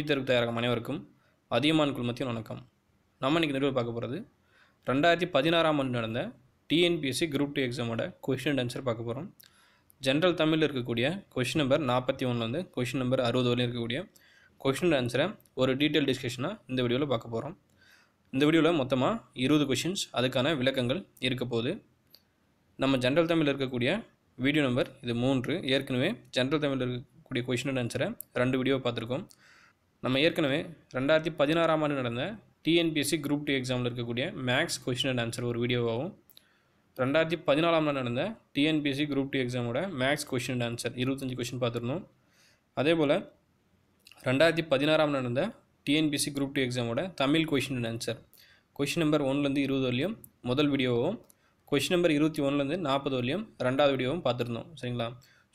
போட்டித் தேர்வு தயாராகும் அனைவருக்கும் அதிகமான குழுமத்தின் வணக்கம் நம்ம இன்றைக்கி நிறுவனம் பார்க்க போகிறது ரெண்டாயிரத்தி பதினாறாம் ஆண்டு நடந்த டிஎன்பிஎஸ்சி குரூப் டூ எக்ஸாமோட கொஷின் அண்ட் ஆன்சர் பார்க்க போகிறோம் ஜென்ரல் தமிழில் இருக்கக்கூடிய கொஷின் நம்பர் நாற்பத்தி ஒன்றுலேருந்து கொஷின் நம்பர் அறுபது வரையும் இருக்கக்கூடிய கொஷின் ஆன்சரை ஒரு டீட்டெயில் டிஸ்கஷனாக இந்த வீடியோவில் பார்க்க போகிறோம் இந்த வீடியோவில் மொத்தமாக இருபது கொஷின்ஸ் அதுக்கான விளக்கங்கள் இருக்க போகுது நம்ம ஜென்ரல் தமிழில் இருக்கக்கூடிய வீடியோ நம்பர் இது மூன்று ஏற்கனவே ஜென்ரல் தமிழில் இருக்கக்கூடிய கொஷின் அண்ட் ஆன்சரை ரெண்டு வீடியோ பார்த்துருக்கோம் நம்ம ஏற்கனவே ரெண்டாயிரத்தி பதினாறாம் ஆண்டு நடந்த டிஎன்பிஎஸ்சி குரூப் டூ எக்ஸாமில் இருக்கக்கூடிய மேக்ஸ் கொஷின் அண்ட் ஆன்சர் ஒரு வீடியோவாகவும் ரெண்டாயிரத்தி பதினாலாம் ஆண்டு நடந்த டிஎன்பிஎஸ்சி குரூப் டூ எக்ஸாமோட மேக்ஸ் கொஷின் அண்ட் ஆன்சர் இருபத்தஞ்சி கொஷின் பார்த்துருந்தோம் அதே போல் ரெண்டாயிரத்தி பதினாறாம் நடந்த டிஎன்பிஎஸ்சி குரூப் டூ எக்ஸாமோட Tamil question and answer question number ஒன்லேருந்து இருபது வரலையும் முதல் வீடியோவும் கொஷின் நம்பர் இருபத்தி ஒன்றுலேருந்து நாற்பது வரையும் ரெண்டாவது வீடியோவும் பார்த்துருந்தோம் சரிங்களா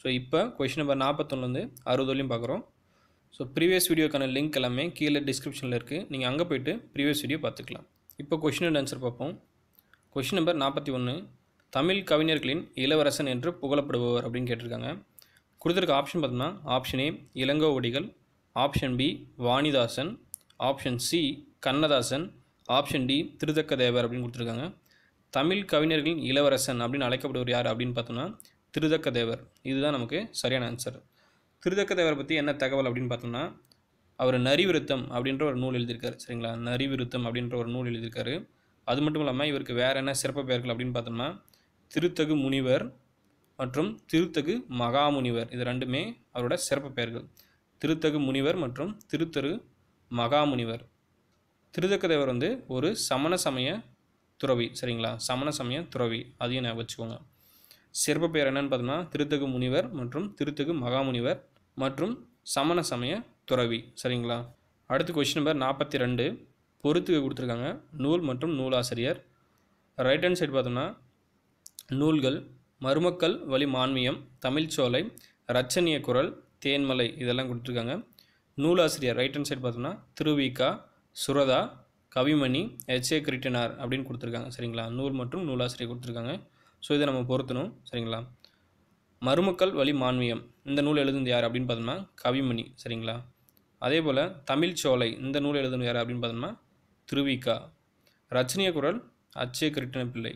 ஸோ இப்போ கொஷின் நம்பர் நாற்பத்தொன்னுலேருந்து அறுபது வரையும் பார்க்குறோம் ஸோ ப்ரீவியஸ் வீடியோக்கான லிங்க் எல்லாமே கீழே டிஸ்கிரிப்ஷனில் இருக்குது நீங்கள் அங்கே போய்ட்டு ப்ரீவியஸ் வீடியோ பார்த்துக்கலாம் இப்போ கொஷின் அண்ட் ஆன்சர் பார்ப்போம் கொஷின் நம்பர் நாற்பத்தி ஒன்று தமிழ் கவிஞர்களின் இளவரசன் என்று புகழப்படுபவர் அப்படின்னு கேட்டிருக்காங்க கொடுத்துருக்க ஆப்ஷன் பார்த்தோம்னா option A Ilangovadigal option B Vanidasan option C Kannadasan option D Thiruthakka Devar அப்படின்னு கொடுத்துருக்காங்க தமிழ் கவிஞர்களின் இளவரசன் அப்படின்னு அழைக்கப்படுவர் யார் அப்படின்னு பார்த்தோம்னா திருதக்க தேவர் இதுதான் நமக்கு சரியான ஆன்சர் திருதக்கதேவரை பற்றி என்ன தகவல் அப்படின்னு பார்த்தோம்னா அவர் நரிவிருத்தம் அப்படின்ற ஒரு நூல் எழுதியிருக்காரு சரிங்களா நரிவிருத்தம் அப்படின்ற ஒரு நூல் எழுதியிருக்காரு அது மட்டும் இல்லாமல் இவருக்கு வேறு என்ன சிறப்பு பெயர்கள் அப்படின்னு பார்த்தோம்னா திருத்தகு முனிவர் மற்றும் திருத்தகு மகாமுனிவர் இது ரெண்டுமே அவரோட சிறப்பு பெயர்கள் திருத்தகு முனிவர் மற்றும் திருத்தரு மகாமுனிவர் திருத்தக்க வந்து ஒரு சமண சமய துறவி சரிங்களா சமண சமய துறவி அதையும் நான் வச்சுக்கோங்க சிறப்பு பெயர் என்னென்னு பார்த்தோம்னா திருத்தகு முனிவர் மற்றும் திருத்தகு மகாமுனிவர் மற்றும் சமண சமய துறவி சரிங்களா அடுத்த கொஷின் நம்பர் நாற்பத்தி ரெண்டு பொறுத்து கொடுத்துருக்காங்க நூல் மற்றும் நூலாசிரியர் ரைட் ஹேண்ட் சைடு பார்த்தோம்னா நூல்கள் மருமக்கள் வழி மான்மியம் தமிழ்ச்சோலை ரச்சனிய குரல் தேன்மலை இதெல்லாம் கொடுத்துருக்காங்க நூலாசிரியர் ரைட் ஹேண்ட் சைடு பார்த்தோம்னா திருவிகா சுரதா கவிமணி எச்ஏ கிரிட்டனார் அப்படின்னு கொடுத்துருக்காங்க சரிங்களா நூல் மற்றும் நூலாசிரியர் கொடுத்துருக்காங்க ஸோ இதை நம்ம பொருத்தணும் சரிங்களா மருமக்கள் வழி மான்மியம் இந்த நூல் எழுதுனது யார் அப்படின்னு பார்த்தோம்னா கவிமணி சரிங்களா அதே போல் தமிழ் சோலை இந்த நூல் எழுதுனது யார் அப்படின்னு பார்த்தோம்னா திருவிக்கா ரச்சனைய குரல் அச்சய கிருட்டின பிள்ளை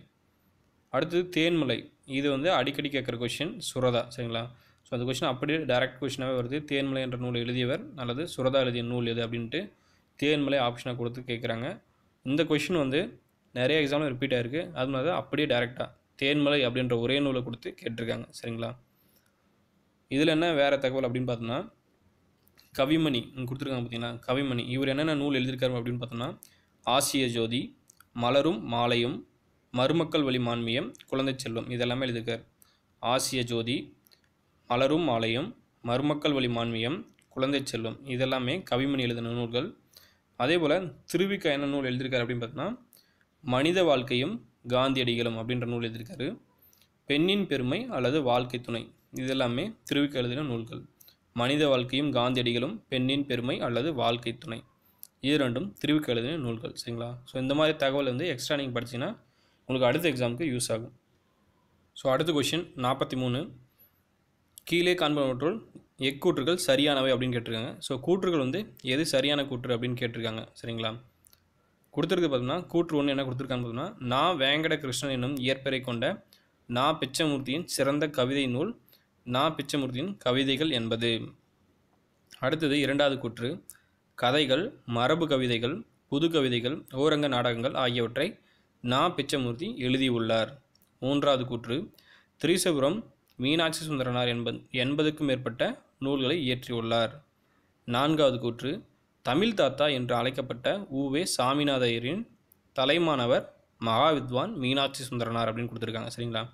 அடுத்தது தேன்மலை இது வந்து அடிக்கடி கேட்குற கொஷின் சுரதா சரிங்களா ஸோ அந்த கொஷின் அப்படியே டைரக்ட் கொஷினாகவே வருது தேன்மலை என்ற நூல் எழுதியவர் அல்லது சுரதா எழுதிய நூல் எது அப்படின்ட்டு தேன்மலை ஆப்ஷனாக கொடுத்து கேட்குறாங்க இந்த கொஷின் வந்து நிறைய எக்ஸாமில் ரிப்பீட் அது அதனால அப்படியே டேரெக்டாக தேன்மலை அப்படின்ற ஒரே நூலை கொடுத்து கேட்டிருக்காங்க சரிங்களா இதில் என்ன வேறு தகவல் அப்படின்னு பார்த்தோம்னா கவிமணி கொடுத்துருக்காங்க பார்த்தீங்கன்னா கவிமணி இவர் என்னென்ன நூல் எழுதியிருக்காரு அப்படின்னு பார்த்தோம்னா ஆசிய ஜோதி மலரும் மாலையும் மருமக்கள் வழி மான்மியம் குழந்தை செல்வம் இதெல்லாமே எழுதியிருக்கார் ஆசிய ஜோதி மலரும் மாலையும் மருமக்கள் வழி மான்மியம் குழந்தை செல்வம் இதெல்லாமே கவிமணி எழுதின நூல்கள் அதே போல் திருவிக்கா என்ன நூல் எழுதியிருக்காரு அப்படின்னு பார்த்தோம்னா மனித வாழ்க்கையும் காந்தியடிகளும் அப்படின்ற நூல் எழுதியிருக்காரு பெண்ணின் பெருமை அல்லது வாழ்க்கை துணை இதெல்லாமே திருவிக்க எழுதின நூல்கள் மனித வாழ்க்கையும் காந்தியடிகளும் பெண்ணின் பெருமை அல்லது வாழ்க்கை துணை இது ரெண்டும் திருவிக்க எழுதின நூல்கள் சரிங்களா ஸோ இந்த மாதிரி தகவல் வந்து எக்ஸ்ட்ரா நீங்கள் படிச்சிங்கன்னா உங்களுக்கு அடுத்த எக்ஸாமுக்கு யூஸ் ஆகும் ஸோ அடுத்த கொஷின் நாற்பத்தி மூணு கீழே காண்பவற்றுள் எக்கூற்றுகள் சரியானவை அப்படின்னு கேட்டிருக்காங்க ஸோ கூற்றுகள் வந்து எது சரியான கூற்று அப்படின்னு கேட்டிருக்காங்க சரிங்களா கொடுத்துருக்கு பார்த்தோம்னா கூற்று ஒன்று என்ன கொடுத்துருக்காங்க பார்த்தோம்னா நான் வேங்கட கிருஷ்ணன் என்னும் இயற்பெயரை கொண்ட நான் பிச்சமூர்த்தியின் சிறந்த கவிதை நூல் நா பிச்சமூர்த்தியின் கவிதைகள் என்பது அடுத்தது இரண்டாவது கூற்று கதைகள் மரபு கவிதைகள் புது கவிதைகள் ஓரங்க நாடகங்கள் ஆகியவற்றை நா பிச்சமூர்த்தி எழுதியுள்ளார் மூன்றாவது கூற்று திரிசபுரம் மீனாட்சி சுந்தரனார் என்பது எண்பதுக்கும் மேற்பட்ட நூல்களை இயற்றியுள்ளார் நான்காவது கூற்று தமிழ் தாத்தா என்று அழைக்கப்பட்ட ஊவே சாமிநாதையரின் தலைமானவர் மகாவித்வான் மீனாட்சி சுந்தரனார் அப்படின்னு கொடுத்துருக்காங்க சரிங்களா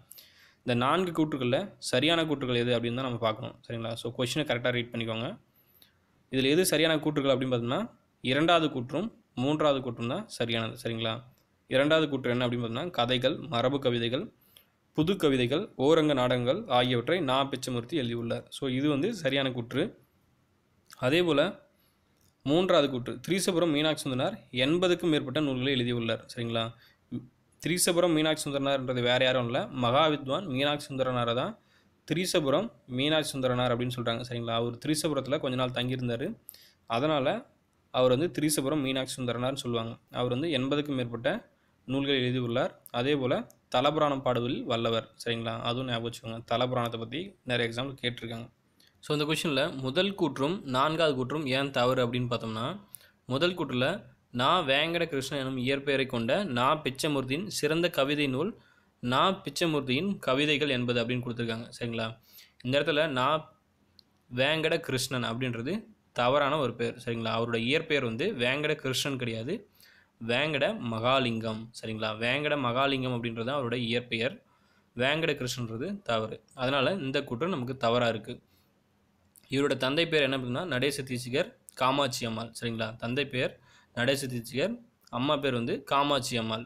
இந்த நான்கு கூற்றுகளில் சரியான கூற்றுகள் எது அப்படின்னு தான் நம்ம பார்க்கணும் சரிங்களா ஸோ கொஷினை கரெக்டாக ரீட் பண்ணிக்கோங்க இதில் எது சரியான கூற்றுகள் அப்படின்னு பார்த்தோம்னா இரண்டாவது கூற்றும் மூன்றாவது கூற்றும் தான் சரியானது சரிங்களா இரண்டாவது கூற்று என்ன அப்படின்னு பார்த்தோம்னா கதைகள் மரபு கவிதைகள் புது கவிதைகள் ஓரங்க நாடகங்கள் ஆகியவற்றை நா பிச்சமூர்த்தி எழுதியுள்ளார் ஸோ இது வந்து சரியான கூற்று அதே போல் மூன்றாவது கூற்று திரிசபுரம் மீனாட்சி சுந்தனார் எண்பதுக்கும் மேற்பட்ட நூல்களை எழுதியுள்ளார் சரிங்களா திரிசபுரம் மீனாட்சி சுந்தரனார்ன்றது வேறு யாரும் இல்லை மகாவித்வான் மீனாட்சி சுந்தரனாரை தான் திரிசபுரம் மீனாட்சி சுந்தரனார் அப்படின்னு சொல்கிறாங்க சரிங்களா அவர் திரிசபுரத்தில் கொஞ்ச நாள் தங்கியிருந்தார் அதனால் அவர் வந்து திரிசபுரம் மீனாட்சி சுந்தரனார்னு சொல்லுவாங்க அவர் வந்து எண்பதுக்கும் மேற்பட்ட நூல்கள் எழுதியுள்ளார் அதே போல் தலபுராணம் பாடுவதில் வல்லவர் சரிங்களா அதுவும் ஞாபகம் வச்சுக்கோங்க தலபுராணத்தை பற்றி நிறைய எக்ஸாம்பிள் கேட்டிருக்காங்க ஸோ இந்த கொஷினில் முதல் கூற்றும் நான்காவது கூற்றும் ஏன் தவறு அப்படின்னு பார்த்தோம்னா முதல் கூற்றில் நா வேங்கட கிருஷ்ணன் எனும் இயற்பெயரை கொண்ட நா பிச்சமூர்த்தியின் சிறந்த கவிதை நூல் நா பிச்சமூர்த்தியின் கவிதைகள் என்பது அப்படின்னு கொடுத்துருக்காங்க சரிங்களா இந்த இடத்துல நா வேங்கட கிருஷ்ணன் அப்படின்றது தவறான ஒரு பேர் சரிங்களா அவரோட இயற்பெயர் வந்து வேங்கட கிருஷ்ணன் கிடையாது வேங்கட மகாலிங்கம் சரிங்களா வேங்கட மகாலிங்கம் அப்படின்றது தான் அவரோட இயற்பெயர் வேங்கட கிருஷ்ணன்றது தவறு அதனால் இந்த குற்றம் நமக்கு தவறாக இருக்குது இவரோட தந்தை பேர் என்ன அப்படின்னா நடேச தீசிகர் காமாட்சி அம்மாள் சரிங்களா தந்தை பேர் நடேச தீட்சிகர் அம்மா பேர் வந்து காமாட்சி அம்மாள்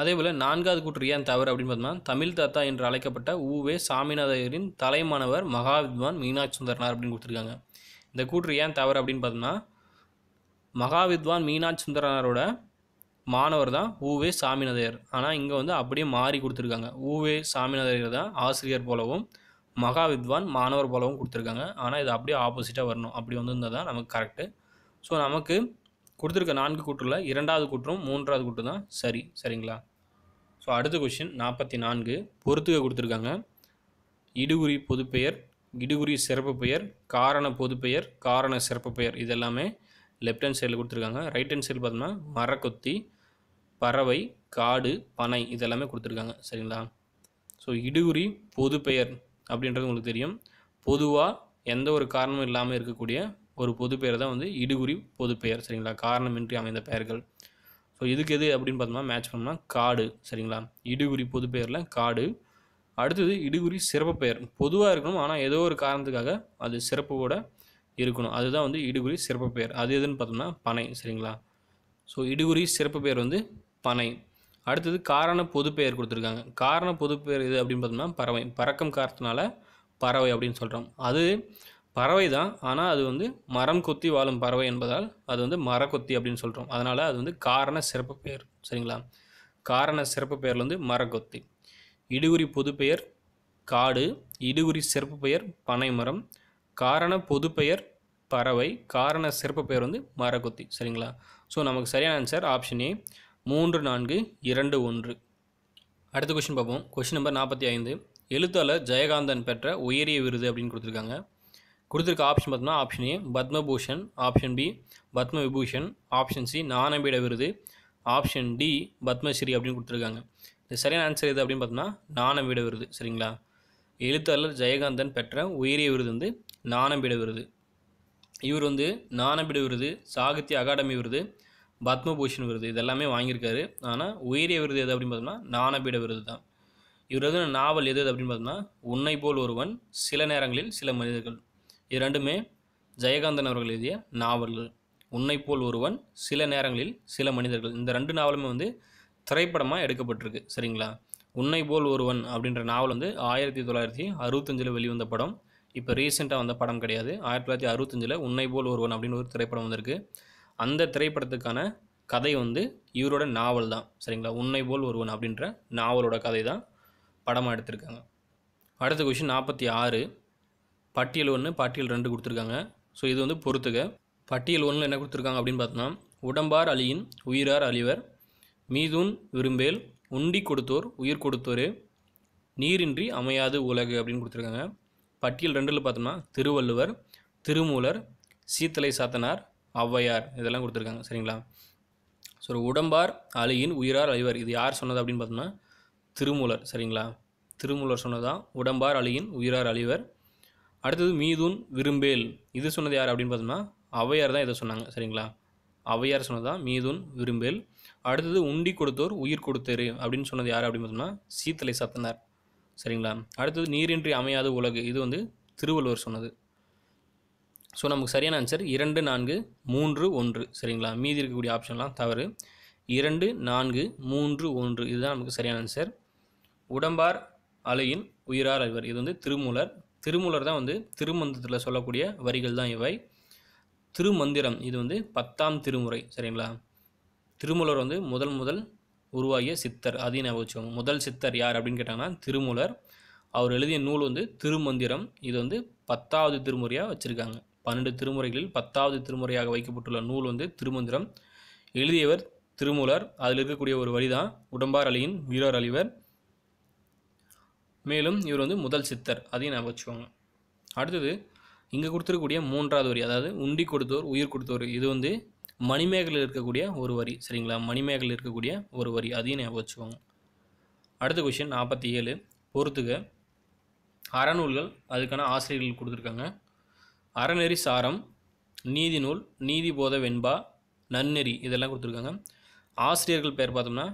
அதே போல் நான்காவது கூற்று ஏன் தவறு அப்படின்னு பார்த்தோம்னா தமிழ் தாத்தா என்று அழைக்கப்பட்ட ஊவே சாமிநாதையரின் தலைமானவர் மகாவித்வான் மீனாட்சி சுந்தரனார் அப்படின்னு கொடுத்துருக்காங்க இந்த கூற்று ஏன் தவறு அப்படின்னு பார்த்தோம்னா மகாவித்வான் மீனாட்சி சுந்தரனாரோட மாணவர் தான் ஊவே சாமிநாதையர் ஆனால் இங்கே வந்து அப்படியே மாறி கொடுத்துருக்காங்க ஊவே சாமிநாதையர் தான் ஆசிரியர் போலவும் மகாவித்வான் மாணவர் போலவும் கொடுத்துருக்காங்க ஆனால் இது அப்படியே ஆப்போசிட்டாக வரணும் அப்படி வந்திருந்தால் தான் நமக்கு கரெக்டு ஸோ நமக்கு கொடுத்துருக்க நான்கு கூற்றுள்ள இரண்டாவது கூற்றும் மூன்றாவது கூற்று தான் சரி சரிங்களா ஸோ அடுத்த கொஷின் நாற்பத்தி நான்கு பொறுத்துக கொடுத்துருக்காங்க இடுகுறி பொதுப்பெயர் இடுகுறி சிறப்பு பெயர் காரண பொதுப்பெயர் காரண சிறப்பு பெயர் இது எல்லாமே லெஃப்ட் ஹேண்ட் சைடில் கொடுத்துருக்காங்க ரைட் ஹேண்ட் சைடு பார்த்தோம்னா மரக்கொத்தி பறவை காடு பனை இதெல்லாமே கொடுத்துருக்காங்க சரிங்களா ஸோ இடுகுறி பொது பெயர் அப்படின்றது உங்களுக்கு தெரியும் பொதுவாக எந்த ஒரு காரணமும் இல்லாமல் இருக்கக்கூடிய ஒரு பொது பெயர் தான் வந்து இடுகுறி பொது பெயர் சரிங்களா காரணமின்றி அமைந்த பெயர்கள் ஸோ இதுக்கு எது அப்படின்னு பார்த்தோம்னா மேட்ச் பண்ணோம்னா காடு சரிங்களா இடுகுறி பொது பெயரில் காடு அடுத்தது இடுகுறி சிறப்பு பெயர் பொதுவாக இருக்கணும் ஆனால் ஏதோ ஒரு காரணத்துக்காக அது சிறப்பு கூட இருக்கணும் அதுதான் வந்து இடுகுறி சிறப்பு பெயர் அது எதுன்னு பார்த்தோம்னா பனை சரிங்களா ஸோ இடுகுறி சிறப்பு பெயர் வந்து பனை அடுத்தது காரண பொது பெயர் கொடுத்துருக்காங்க காரண பொது பெயர் எது அப்படின்னு பார்த்தோம்னா பறவை பறக்கம் காரத்தினால பறவை அப்படின்னு சொல்கிறோம் அது பறவை தான் ஆனால் அது வந்து மரம் கொத்தி வாழும் பறவை என்பதால் அது வந்து மரக்கொத்தி அப்படின்னு சொல்கிறோம் அதனால் அது வந்து காரண சிறப்பு பெயர் சரிங்களா காரண சிறப்பு பெயரில் வந்து மரக்கொத்தி இடுகுறி பொதுப்பெயர் காடு இடுகுறி சிறப்பு பெயர் பனைமரம் காரண பொதுப்பெயர் பறவை காரண சிறப்பு பெயர் வந்து மரக்கொத்தி சரிங்களா ஸோ நமக்கு சரியான ஆன்சர் ஆப்ஷன் ஏ மூன்று நான்கு இரண்டு ஒன்று அடுத்த கொஷின் பார்ப்போம் கொஷின் நம்பர் நாற்பத்தி ஐந்து எழுத்தாளர் ஜெயகாந்தன் பெற்ற உயரிய விருது அப்படின்னு கொடுத்துருக்காங்க கொடுத்துருக்க ஆப்ஷன் பார்த்தோம்னா option A Padma Bhushan option B Padma Vibhushan option C ஞானபீட விருது ஆப்ஷன் டி பத்மஸ்ரீ அப்படின்னு கொடுத்துருக்காங்க இந்த சரியான ஆன்சர் எது அப்படின்னு பார்த்தோம்னா ஞானபீட விருது சரிங்களா எழுத்தாளர் ஜெயகாந்தன் பெற்ற உயரிய விருது வந்து ஞானபீட விருது இவர் வந்து ஞானபீட விருது சாகித்ய அகாடமி விருது பத்மபூஷன் விருது இதெல்லாமே வாங்கியிருக்காரு ஆனால் உயரிய விருது எது அப்படின்னு பார்த்தோம்னா ஞானபீட விருது தான் இவரது நாவல் எது அப்படின்னு பார்த்தோம்னா உன்னை போல் ஒருவன் சில நேரங்களில் சில மனிதர்கள் இரண்டுமே ஜெயகாந்தன் அவர்கள் எழுதிய நாவல்கள் உன்னை போல் ஒருவன் சில நேரங்களில் சில மனிதர்கள் இந்த ரெண்டு நாவலுமே வந்து திரைப்படமாக எடுக்கப்பட்டிருக்கு சரிங்களா உன்னை போல் ஒருவன் அப்படின்ற நாவல் வந்து ஆயிரத்தி தொள்ளாயிரத்தி அறுபத்தஞ்சில் வெளிவந்த படம் இப்போ ரீசெண்டாக வந்த படம் கிடையாது ஆயிரத்தி தொள்ளாயிரத்தி அறுபத்தஞ்சில் உன்னை போல் ஒருவன் அப்படின்னு ஒரு திரைப்படம் வந்திருக்கு அந்த திரைப்படத்துக்கான கதை வந்து இவரோட நாவல் தான் சரிங்களா உன்னை போல் ஒருவன் அப்படின்ற நாவலோட கதை தான் படமாக எடுத்திருக்காங்க அடுத்த கொஷின் நாற்பத்தி ஆறு பட்டியல் ஒன்று பட்டியல் ரெண்டு கொடுத்துருக்காங்க ஸோ இது வந்து பொறுத்துக பட்டியல் ஒன்றில் என்ன கொடுத்துருக்காங்க அப்படின்னு பார்த்தோம்னா உடம்பார் அழியின் உயிரார் அழிவர் மீதுன் விரும்பேல் உண்டி கொடுத்தோர் உயிர் கொடுத்தோர் நீரின்றி அமையாது உலகு அப்படின்னு கொடுத்துருக்காங்க பட்டியல் ரெண்டில் பார்த்தோம்னா திருவள்ளுவர் திருமூலர் சீத்தலை சாத்தனார் ஔவையார் இதெல்லாம் கொடுத்துருக்காங்க சரிங்களா ஸோ உடம்பார் அழியின் உயிரார் அழிவர் இது யார் சொன்னது அப்படின்னு பார்த்தோம்னா திருமூலர் சரிங்களா திருமூலர் சொன்னதான் உடம்பார் அழியின் உயிரார் அழிவர் அடுத்தது மீதுன் விரும்பேல் இது சொன்னது யார் அப்படின்னு பார்த்தோம்னா அவையார் தான் இதை சொன்னாங்க சரிங்களா அவையார் சொன்னதான் மீதுன் விரும்பேல் அடுத்தது உண்டி கொடுத்தோர் உயிர் கொடுத்தேரு அப்படின்னு சொன்னது யார் அப்படின்னு பார்த்தோம்னா சீத்தலை சாத்தனார் சரிங்களா அடுத்தது நீரின்றி அமையாத உலகு இது வந்து திருவள்ளுவர் சொன்னது ஸோ நமக்கு சரியான ஆன்சர் இரண்டு நான்கு மூன்று ஒன்று சரிங்களா மீதி இருக்கக்கூடிய ஆப்ஷன்லாம் தவறு இரண்டு நான்கு மூன்று ஒன்று இதுதான் நமக்கு சரியான ஆன்சர் உடம்பார் அலையின் உயிரார் அறிவர் இது வந்து திருமூலர் திருமூலர் தான் வந்து திருமந்திரத்தில் சொல்லக்கூடிய வரிகள் தான் இவை திருமந்திரம் இது வந்து பத்தாம் திருமுறை சரிங்களா திருமூலர் வந்து முதல் முதல் உருவாகிய சித்தர் அதையும் நான் வச்சுக்கோங்க முதல் சித்தர் யார் அப்படின்னு கேட்டாங்கன்னா திருமூலர் அவர் எழுதிய நூல் வந்து திருமந்திரம் இது வந்து பத்தாவது திருமுறையாக வச்சுருக்காங்க பன்னெண்டு திருமுறைகளில் பத்தாவது திருமுறையாக வைக்கப்பட்டுள்ள நூல் வந்து திருமந்திரம் எழுதியவர் திருமூலர் அதில் இருக்கக்கூடிய ஒரு வழி தான் உடம்பார் அலியின் வீரர் அழிவர் மேலும் இவர் வந்து முதல் சித்தர் அதையும் நான் வச்சுக்கோங்க அடுத்தது இங்கே கொடுத்துருக்கக்கூடிய மூன்றாவது வரி அதாவது உண்டி கொடுத்தோர் உயிர் கொடுத்தோர் இது வந்து மணிமேகலில் இருக்கக்கூடிய ஒரு வரி சரிங்களா மணிமேகலில் இருக்கக்கூடிய ஒரு வரி அதையும் நான் வச்சுக்கோங்க அடுத்த கொஷின் நாற்பத்தி ஏழு பொறுத்துக அறநூல்கள் அதுக்கான ஆசிரியர்கள் கொடுத்துருக்காங்க அறநெறி சாரம் நீதி நூல் நீதி போத வெண்பா நன்னெறி இதெல்லாம் கொடுத்துருக்காங்க ஆசிரியர்கள் பேர் பார்த்தோம்னா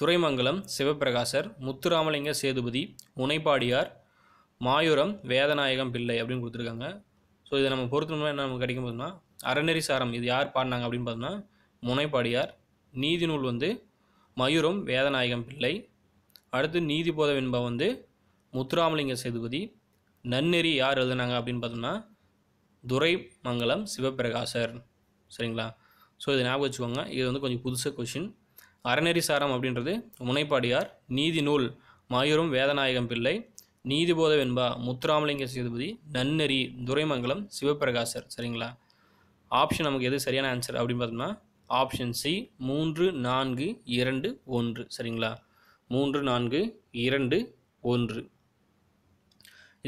துறைமங்கலம் சிவபிரகாசர் முத்துராமலிங்க சேதுபதி முனைப்பாடியார் மாயூரம் வேதநாயகம் பிள்ளை அப்படின்னு கொடுத்துருக்காங்க ஸோ இதை நம்ம பொறுத்தணும்னா என்ன நமக்கு கிடைக்கும் போதுன்னா அறநெறி சாரம் இது யார் பாடினாங்க அப்படின்னு பார்த்தோம்னா முனைப்பாடியார் நீதி நூல் வந்து மயூரம் வேதநாயகம் பிள்ளை அடுத்து நீதி போத வந்து முத்துராமலிங்க சேதுபதி நன்னெறி யார் எழுதுனாங்க அப்படின்னு பார்த்தோம்னா துரைமங்கலம் சிவபிரகாசர் சரிங்களா ஸோ இதை ஞாபகம் வச்சுக்கோங்க இது வந்து கொஞ்சம் புதுசாக கொஷின் அறநெறி சாரம் அப்படின்றது முனைப்பாடியார் நீதி நூல் மாயூரம் வேதநாயகம் பிள்ளை நீதிபோத வெண்பா முத்துராமலிங்க சேதுபதி நன்னெறி துரைமங்கலம் சிவபிரகாசர் சரிங்களா ஆப்ஷன் நமக்கு எது சரியான ஆன்சர் அப்படின்னு பார்த்தோம்னா ஆப்ஷன் சி மூன்று நான்கு இரண்டு ஒன்று சரிங்களா மூன்று நான்கு இரண்டு ஒன்று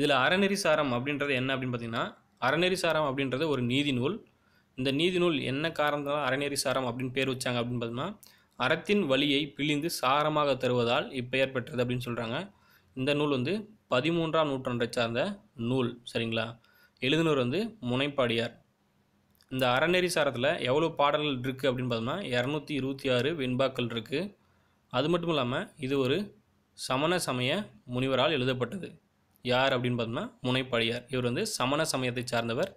இதில் அறநெறி சாரம் அப்படின்றது என்ன அப்படின்னு பார்த்தீங்கன்னா அறநெறி சாரம் அப்படின்றது ஒரு நீதி நூல் இந்த நீதி நூல் என்ன காரணத்தால் அறநெறி சாரம் அப்படின்னு பேர் வச்சாங்க அப்படின்னு பார்த்தோம்னா அறத்தின் வழியை பிழிந்து சாரமாக தருவதால் இப்பெயர் பெற்றது அப்படின்னு சொல்கிறாங்க இந்த நூல் வந்து பதிமூன்றாம் நூற்றாண்டை சார்ந்த நூல் சரிங்களா எழுதினவர் வந்து முனைப்பாடியார் இந்த அறநெறி சாரத்தில் எவ்வளோ பாடல்கள் இருக்குது அப்படின்னு பார்த்தோம்னா இரநூத்தி இருபத்தி ஆறு வெண்பாக்கள் இருக்குது அது மட்டும் இல்லாமல் இது ஒரு சமண சமய முனிவரால் எழுதப்பட்டது யார் அப்படின்னு பார்த்தோம்னா முனைப்பாடியார் இவர் வந்து சமண சமயத்தை சார்ந்தவர்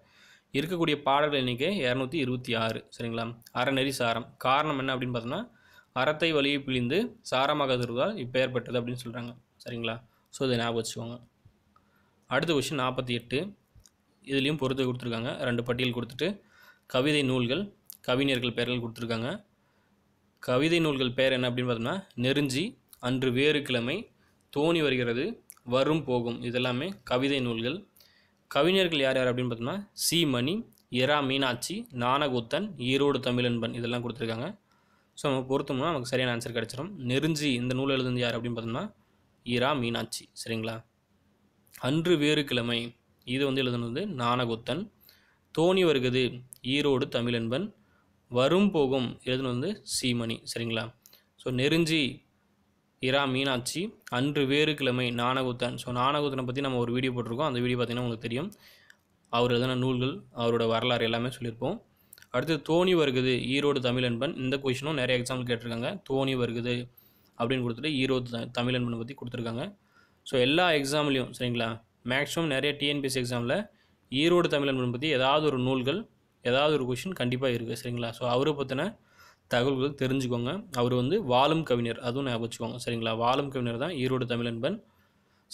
இருக்கக்கூடிய பாடல்கள் எண்ணிக்கை இரநூத்தி இருபத்தி ஆறு சரிங்களா அறநெறி சாரம் காரணம் என்ன அப்படின்னு பார்த்தோம்னா அறத்தை வழியை பிழிந்து சாரமாக தருவதால் பெற்றது அப்படின்னு சொல்கிறாங்க சரிங்களா ஸோ இதை ஞாபகம் வச்சுக்கோங்க அடுத்த கொஷின் நாற்பத்தி எட்டு இதுலேயும் பொறுத்து கொடுத்துருக்காங்க ரெண்டு பட்டியல் கொடுத்துட்டு கவிதை நூல்கள் கவிஞர்கள் பெயர்கள் கொடுத்துருக்காங்க கவிதை நூல்கள் பெயர் என்ன அப்படின்னு பார்த்தோம்னா நெருஞ்சி அன்று வேறு கிழமை தோணி வருகிறது வரும் போகும் இதெல்லாமே கவிதை நூல்கள் கவிஞர்கள் யார் யார் அப்படின்னு பார்த்தோம்னா சி மணி இரா மீனாட்சி நானகுத்தன் ஈரோடு தமிழன்பன் இதெல்லாம் கொடுத்துருக்காங்க ஸோ நம்ம பொறுத்தோம்னா நமக்கு சரியான ஆன்சர் கிடச்சிடும் நெருஞ்சி இந்த நூல் எழுதுந்து யார் அப்படின்னு பார்த்தோம்னா ஈரா மீனாட்சி சரிங்களா அன்று வேறு கிழமை இது வந்து எழுதுனது நாணகுத்தன் தோணி வருகிறது ஈரோடு தமிழன்பன் வரும் போகும் எழுதுனது வந்து சீமணி சரிங்களா ஸோ நெருஞ்சி இரா மீனாட்சி அன்று வேறு கிழமை நாணகுத்தன் ஸோ நாணகுத்தனை பற்றி நம்ம ஒரு வீடியோ போட்டிருக்கோம் அந்த வீடியோ பார்த்திங்கன்னா உங்களுக்கு தெரியும் அவர் எழுதின நூல்கள் அவரோட வரலாறு எல்லாமே சொல்லியிருப்போம் அடுத்து தோணி வருகுது ஈரோடு தமிழன்பன் இந்த கொஷினும் நிறைய எக்ஸாம்பிள் கேட்டிருக்காங்க தோணி வருகுது அப்படின்னு கொடுத்துட்டு ஈரோடு த அன்பன் பற்றி கொடுத்துருக்காங்க ஸோ எல்லா எக்ஸாம்லேயும் சரிங்களா மேக்ஸிமம் நிறைய டிஎன்பிஎஸ்சி எக்ஸாமில் ஈரோடு தமிழன்பன் பற்றி ஏதாவது ஒரு நூல்கள் ஏதாவது ஒரு கொஷின் கண்டிப்பாக இருக்குது சரிங்களா ஸோ அவரை பற்றின தகவல்கள் தெரிஞ்சுக்கோங்க அவர் வந்து வாழும் கவிஞர் அதுவும் நான் வச்சுக்கோங்க சரிங்களா வாழும் கவிஞர் தான் ஈரோடு தமிழன்பன்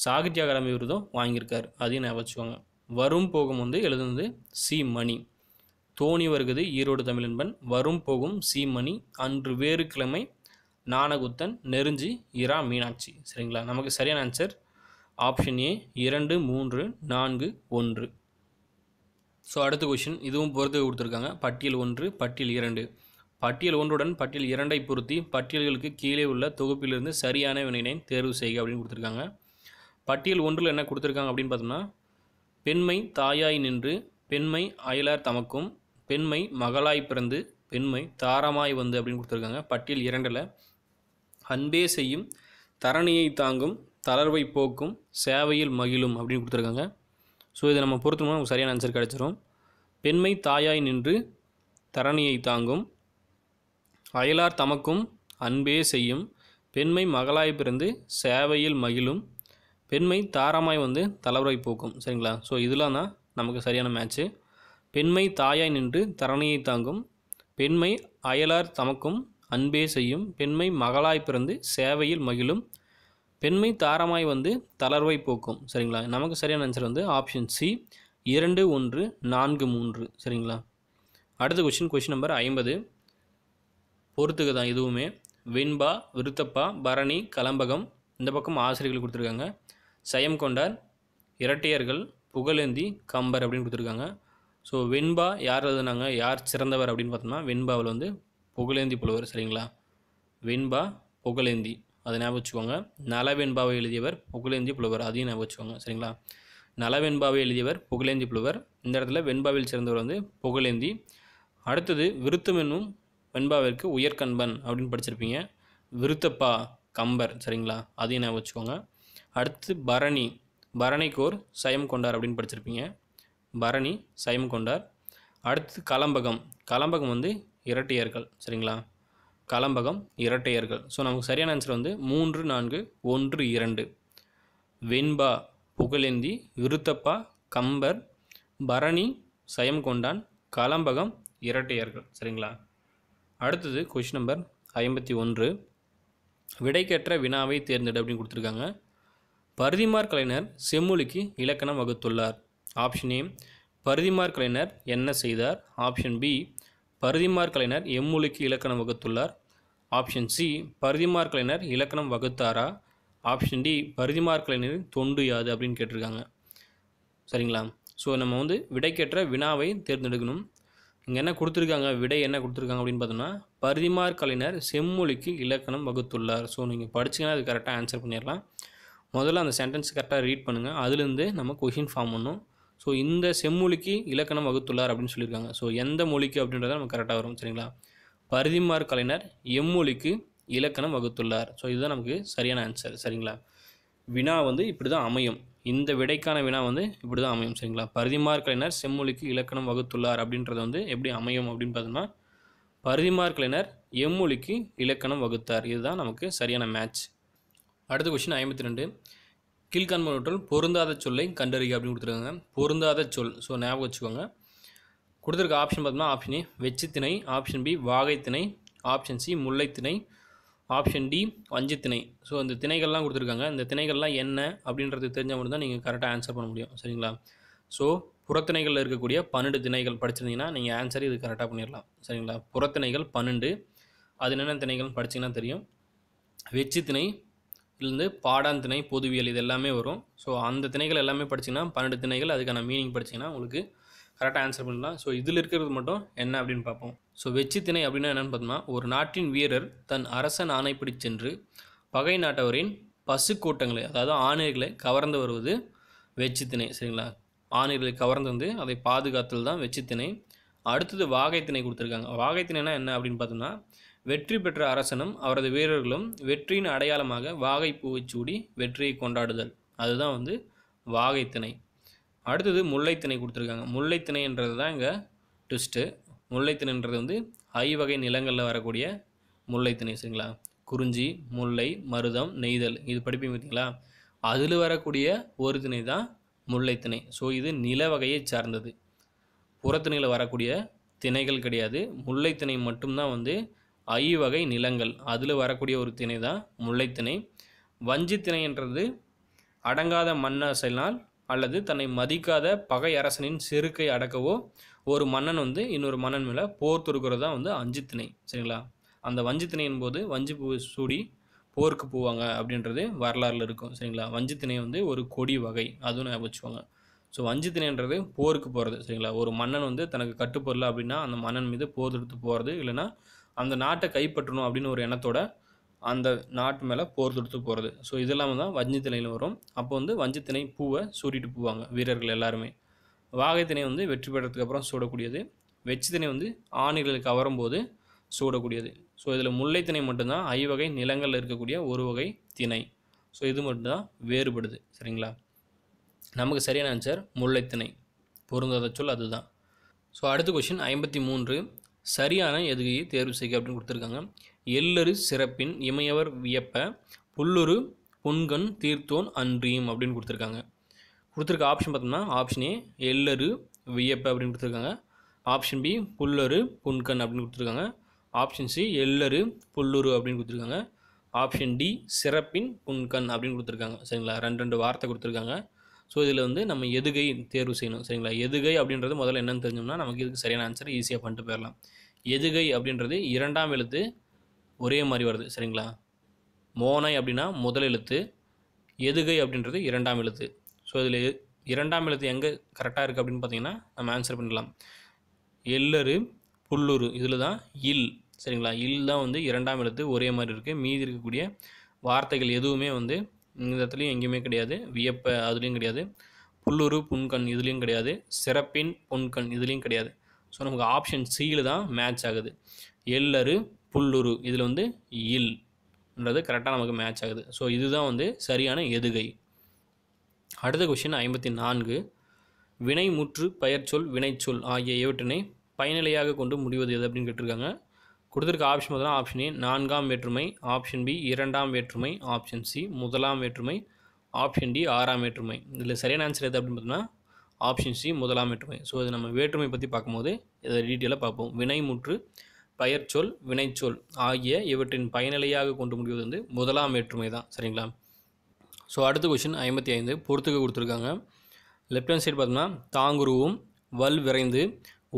சாகித்ய அகாடமி விருதும் வாங்கியிருக்கார் அதையும் நான் வச்சுக்கோங்க வரும் போகும் வந்து எழுதுனது சி மணி தோணி வருகிறது ஈரோடு தமிழன்பன் வரும் போகும் சீமணி அன்று வேறு கிழமை நாணகுத்தன் நெருஞ்சி இரா மீனாட்சி சரிங்களா நமக்கு சரியான ஆன்சர் ஆப்ஷன் ஏ இரண்டு மூன்று நான்கு ஒன்று ஸோ அடுத்த கொஷின் இதுவும் பொறுத்து கொடுத்துருக்காங்க பட்டியல் ஒன்று பட்டியல் இரண்டு பட்டியல் ஒன்றுடன் பட்டியல் இரண்டை பொருத்தி பட்டியல்களுக்கு கீழே உள்ள தொகுப்பிலிருந்து சரியான வினையினை தேர்வு செய்க அப்படின்னு கொடுத்துருக்காங்க பட்டியல் ஒன்றில் என்ன கொடுத்துருக்காங்க அப்படின்னு பார்த்தோம்னா பெண்மை தாயாய் நின்று பெண்மை அயலார் தமக்கும் பெண்மை மகளாய் பிறந்து பெண்மை தாரமாய் வந்து அப்படின்னு கொடுத்துருக்காங்க பட்டியல் இரண்டில் அன்பே செய்யும் தரணியை தாங்கும் தளர்வை போக்கும் சேவையில் மகிழும் அப்படின்னு கொடுத்துருக்காங்க ஸோ இதை நம்ம பொறுத்தோம்னா நமக்கு சரியான ஆன்சர் கிடச்சிரும் பெண்மை தாயாய் நின்று தரணியை தாங்கும் அயலார் தமக்கும் அன்பே செய்யும் பெண்மை மகளாய் பிறந்து சேவையில் மகிழும் பெண்மை தாரமாய் வந்து தளர்வை போக்கும் சரிங்களா ஸோ இதெல்லாம் தான் நமக்கு சரியான மேட்ச்சு பெண்மை தாயாய் நின்று தரணையை தாங்கும் பெண்மை அயலார் தமக்கும் அன்பே செய்யும் பெண்மை மகளாய் பிறந்து சேவையில் மகிழும் பெண்மை தாரமாய் வந்து தளர்வை போக்கும் சரிங்களா நமக்கு சரியான ஆன்சர் வந்து ஆப்ஷன் சி இரண்டு ஒன்று நான்கு மூன்று சரிங்களா அடுத்த கொஷின் கொஷின் நம்பர் ஐம்பது பொறுத்துக்க தான் இதுவுமே வெண்பா விருத்தப்பா பரணி கலம்பகம் இந்த பக்கம் ஆசிரியர்கள் கொடுத்துருக்காங்க சயம் கொண்டார் இரட்டையர்கள் புகழேந்தி கம்பர் அப்படின்னு கொடுத்துருக்காங்க ஸோ வெண்பா யார் எழுதுனாங்க யார் சிறந்தவர் அப்படின்னு பார்த்தோம்னா வெண்பாவில் வந்து புகழேந்தி புலவர் சரிங்களா வெண்பா புகழேந்தி அதை ஞாபகம் வச்சுக்கோங்க நலவெண்பாவை எழுதியவர் புகழேந்தி புலவர் அதையும் ஞாபகம் வச்சுக்கோங்க சரிங்களா நலவெண்பாவை எழுதியவர் புகழேந்தி புலவர் இந்த இடத்துல வெண்பாவில் சிறந்தவர் வந்து புகழேந்தி அடுத்தது விருத்தம் என்னும் வெண்பாவிற்கு உயர்கண்பன் அப்படின்னு படிச்சிருப்பீங்க விருத்தப்பா கம்பர் சரிங்களா அதையும் ஞாபகம் வச்சுக்கோங்க அடுத்து பரணி பரணிக்கோர் சயம் கொண்டார் அப்படின்னு படிச்சிருப்பீங்க பரணி சைம் கொண்டார் அடுத்து கலம்பகம் கலம்பகம் வந்து இரட்டையர்கள் சரிங்களா கலம்பகம் இரட்டையர்கள் ஸோ நமக்கு சரியான ஆன்சர் வந்து மூன்று நான்கு ஒன்று இரண்டு வெண்பா புகழேந்தி விருத்தப்பா கம்பர் பரணி சயம் கொண்டான் கலம்பகம் இரட்டையர்கள் சரிங்களா அடுத்தது கொஷின் நம்பர் ஐம்பத்தி ஒன்று விடைக்கற்ற வினாவை தேர்ந்தெடு அப்படின்னு கொடுத்துருக்காங்க பருதிமார் கலைஞர் செம்மொழிக்கு இலக்கணம் வகுத்துள்ளார் ஆப்ஷன் ஏ பருதிமார் கலைஞர் என்ன செய்தார் ஆப்ஷன் பி பருதிமார் கலைஞர் எம்மொழிக்கு இலக்கணம் வகுத்துள்ளார் ஆப்ஷன் சி பருதிமார் கலைஞர் இலக்கணம் வகுத்தாரா ஆப்ஷன் டி பருதிமார் கலைஞர் தொண்டு யாது அப்படின்னு கேட்டிருக்காங்க சரிங்களா ஸோ நம்ம வந்து விடைக்கேற்ற வினாவை தேர்ந்தெடுக்கணும் இங்கே என்ன கொடுத்துருக்காங்க விடை என்ன கொடுத்துருக்காங்க அப்படின்னு பார்த்தோம்னா பருதிமார் கலைஞர் செம்மொழிக்கு இலக்கணம் வகுத்துள்ளார் ஸோ நீங்கள் படிச்சிங்கன்னா அது கரெக்டாக ஆன்சர் பண்ணிடலாம் முதல்ல அந்த சென்டென்ஸ் கரெக்டாக ரீட் பண்ணுங்கள் அதுலேருந்து நம்ம கொஷின் ஃபார்ம் பண்ணும் ஸோ இந்த செம்மொழிக்கு இலக்கணம் வகுத்துள்ளார் அப்படின்னு சொல்லியிருக்காங்க ஸோ எந்த மொழிக்கு அப்படின்றத நம்ம கரெக்டாக வரும் சரிங்களா பரிதிமார் கலைஞர் எம்மொழிக்கு இலக்கணம் வகுத்துள்ளார் ஸோ இதுதான் நமக்கு சரியான ஆன்சர் சரிங்களா வினா வந்து இப்படி தான் அமையும் இந்த விடைக்கான வினா வந்து இப்படி தான் அமையும் சரிங்களா பரிதிமார் கலைஞர் செம்மொழிக்கு இலக்கணம் வகுத்துள்ளார் அப்படின்றது வந்து எப்படி அமையும் அப்படின்னு பார்த்தோம்னா பரிதிமார் கலைஞர் எம்மொழிக்கு இலக்கணம் வகுத்தார் இதுதான் நமக்கு சரியான மேட்ச் அடுத்த கொஷின் ஐம்பத்தி ரெண்டு கீழ்காண்பவற்றுள் பொருந்தாத சொல்லை கண்டறிக அப்படின்னு கொடுத்துருக்காங்க பொருந்தாத சொல் ஸோ ஞாபகம் வச்சுக்கோங்க கொடுத்துருக்க ஆப்ஷன் பார்த்தோம்னா ஆப்ஷன் ஏ திணை ஆப்ஷன் பி வாகைத்திணை ஆப்ஷன் சி முல்லைத்திணை ஆப்ஷன் டி வஞ்சி திணை ஸோ இந்த திணைகள்லாம் கொடுத்துருக்காங்க இந்த திணைகள்லாம் என்ன அப்படின்றது தெரிஞ்ச மட்டும் தான் நீங்கள் கரெக்டாக ஆன்சர் பண்ண முடியும் சரிங்களா ஸோ புறத்திணைகளில் இருக்கக்கூடிய பன்னெண்டு திணைகள் படிச்சிருந்தீங்கன்னா நீங்கள் ஆன்சர் இது கரெக்டாக பண்ணிடலாம் சரிங்களா புறத்திணைகள் பன்னெண்டு அது என்னென்ன திணைகள்னு படிச்சிங்கன்னா தெரியும் வெச்சு திணை இருந்து பாடான் திணை பொதுவியல் இது எல்லாமே வரும் ஸோ அந்த திணைகள் எல்லாமே படிச்சிங்கன்னா பன்னெண்டு திணைகள் அதுக்கான மீனிங் படிச்சிங்கன்னா உங்களுக்கு கரெக்டாக ஆன்சர் பண்ணலாம் ஸோ இதில் இருக்கிறது மட்டும் என்ன அப்படின்னு பார்ப்போம் ஸோ வெச்சு திணை அப்படின்னா என்னென்னு பார்த்தோம்னா ஒரு நாட்டின் வீரர் தன் அரசன் ஆணைப்படி சென்று பகை நாட்டவரின் பசு கூட்டங்களை அதாவது ஆணையர்களை கவர்ந்து வருவது வெச்சு திணை சரிங்களா ஆணையர்களை கவர்ந்து வந்து அதை பாதுகாத்தல் தான் வெச்சு திணை அடுத்தது வாகை திணை கொடுத்துருக்காங்க வாகை திணைனா என்ன அப்படின்னு பார்த்தோம்னா வெற்றி பெற்ற அரசனும் அவரது வீரர்களும் வெற்றியின் அடையாளமாக வாகை பூவை சூடி வெற்றியை கொண்டாடுதல் அதுதான் வந்து வாகை திணை அடுத்தது முல்லைத்திணை கொடுத்துருக்காங்க முல்லைத்திணைன்றது தான் இங்கே ட்விஸ்ட்டு முல்லைத்திணைன்றது வந்து ஐ வகை நிலங்களில் வரக்கூடிய முல்லைத்திணை சரிங்களா குறிஞ்சி முல்லை மருதம் நெய்தல் இது படிப்பீங்க பார்த்தீங்களா அதில் வரக்கூடிய ஒரு திணை தான் முல்லைத்திணை ஸோ இது நில வகையை சார்ந்தது புறத்திணையில் வரக்கூடிய திணைகள் கிடையாது முல்லைத்திணை மட்டும்தான் வந்து ஐ வகை நிலங்கள் அதில் வரக்கூடிய ஒரு திணை தான் முல்லைத்திணை வஞ்சி திணைன்றது அடங்காத மன்னசனால் அல்லது தன்னை மதிக்காத பகை அரசனின் செருக்கை அடக்கவோ ஒரு மன்னன் வந்து இன்னொரு மன்னன் மேலே போர் தொடுக்கிறது தான் வந்து அஞ்சு திணை சரிங்களா அந்த வஞ்சி திணையின் போது வஞ்சி பூ சூடி போருக்கு போவாங்க அப்படின்றது வரலாறில் இருக்கும் சரிங்களா வஞ்சி திணை வந்து ஒரு கொடி வகை அதுவும் நான் வச்சுக்கோங்க ஸோ வஞ்சி திணைன்றது போருக்கு போகிறது சரிங்களா ஒரு மன்னன் வந்து தனக்கு கட்டுப்படல அப்படின்னா அந்த மன்னன் மீது போர் தொடுத்து போகிறது இல்லைன்னா அந்த நாட்டை கைப்பற்றணும் அப்படின்னு ஒரு எண்ணத்தோட அந்த நாட்டு மேலே போர் தொடுத்து போகிறது ஸோ இதெல்லாம் தான் வஞ்சித்திணையில் வரும் அப்போ வந்து வஞ்சித்திணை பூவை சூடிட்டு போவாங்க வீரர்கள் எல்லாருமே வாகைத்திணை வந்து வெற்றி பெறத்துக்கு அப்புறம் சூடக்கூடியது வெச்சித்திணை வந்து ஆணிகளுக்கு கவரும் போது சூடக்கூடியது ஸோ இதில் முல்லைத்திணை மட்டும்தான் ஐவகை நிலங்களில் இருக்கக்கூடிய ஒரு வகை திணை ஸோ இது மட்டும்தான் வேறுபடுது சரிங்களா நமக்கு சரியான ஆன்சர் முல்லைத்திணை பொருந்தாத சொல் அதுதான் ஸோ அடுத்த கொஷின் ஐம்பத்தி மூன்று சரியான எதுகையை தேர்வு செய்க அப்படின்னு கொடுத்துருக்காங்க எல்லரு சிறப்பின் இமையவர் வியப்ப புல்லுரு புன்கண் தீர்த்தோன் அன்றியும் அப்படின்னு கொடுத்துருக்காங்க கொடுத்துருக்க ஆப்ஷன் பார்த்தோம்னா ஆப்ஷன் ஏ எல்லரு வியப்ப அப்படின்னு கொடுத்துருக்காங்க ஆப்ஷன் பி புல்லரு புன்கண் அப்படின்னு கொடுத்துருக்காங்க ஆப்ஷன் சி எல்லரு புல்லுரு அப்படின்னு கொடுத்துருக்காங்க ஆப்ஷன் டி சிறப்பின் புன்கண் அப்படின்னு கொடுத்துருக்காங்க சரிங்களா ரெண்டு ரெண்டு வார்த்தை கொடுத்துருக்காங்க ஸோ இதில் வந்து நம்ம எதுகை தேர்வு செய்யணும் சரிங்களா எதுகை அப்படின்றது முதல்ல என்னென்னு தெரிஞ்சோம்னா நமக்கு இதுக்கு சரியான ஆன்சர் ஈஸியாக பண்ணிட்டு போயிடலாம் எதுகை அப்படின்றது இரண்டாம் எழுத்து ஒரே மாதிரி வருது சரிங்களா மோனை அப்படின்னா முதல் எழுத்து எதுகை அப்படின்றது இரண்டாம் எழுத்து ஸோ இதில் இரண்டாம் எழுத்து எங்கே கரெக்டாக இருக்குது அப்படின்னு பார்த்தீங்கன்னா நம்ம ஆன்சர் பண்ணலாம் எல்லரு புல்லுரு இதில் தான் இல் சரிங்களா இல் தான் வந்து இரண்டாம் எழுத்து ஒரே மாதிரி இருக்குது மீதி இருக்கக்கூடிய வார்த்தைகள் எதுவுமே வந்து இந்த இடத்துலையும் எங்கேயுமே கிடையாது வியப்ப அதுலேயும் கிடையாது புல்லுரு புன்கண் இதுலேயும் கிடையாது சிறப்பின் புன்கண் இதுலேயும் கிடையாது ஸோ நமக்கு ஆப்ஷன் சியில் தான் மேட்ச் ஆகுது எல்லரு புல்லுரு இதில் வந்து இல்ன்றது கரெக்டாக நமக்கு மேட்ச் ஆகுது ஸோ இதுதான் வந்து சரியான எதுகை அடுத்த கொஷின் ஐம்பத்தி நான்கு வினை முற்று பெயர்ச்சொல் வினைச்சொல் ஆகிய இவற்றினை பயனிலையாக கொண்டு முடிவது எது அப்படின்னு கேட்டிருக்காங்க கொடுத்துருக்க ஆப்ஷன் முதலாம் ஆப்ஷன் ஏ நான்காம் வேற்றுமை ஆப்ஷன் பி இரண்டாம் வேற்றுமை ஆப்ஷன் சி முதலாம் வேற்றுமை ஆப்ஷன் டி ஆறாம் வேற்றுமை இதில் சரியான ஆன்சர் எது அப்படின்னு பார்த்தோம்னா ஆப்ஷன் சி முதலாம் வேற்றுமை ஸோ இது நம்ம வேற்றுமை பற்றி பார்க்கும்போது இதை டீட்டெயிலாக பார்ப்போம் வினைமுற்று பெயர்ச்சொல் வினைச்சொல் ஆகிய இவற்றின் பயனிலையாக கொண்டு முடிவது வந்து முதலாம் வேற்றுமை தான் சரிங்களா ஸோ அடுத்த கொஷின் ஐம்பத்தி ஐந்து பொறுத்துக்க கொடுத்துருக்காங்க லெஃப்ட் ஹேண்ட் சைடு பார்த்தோம்னா தாங்குருவும் வல் விரைந்து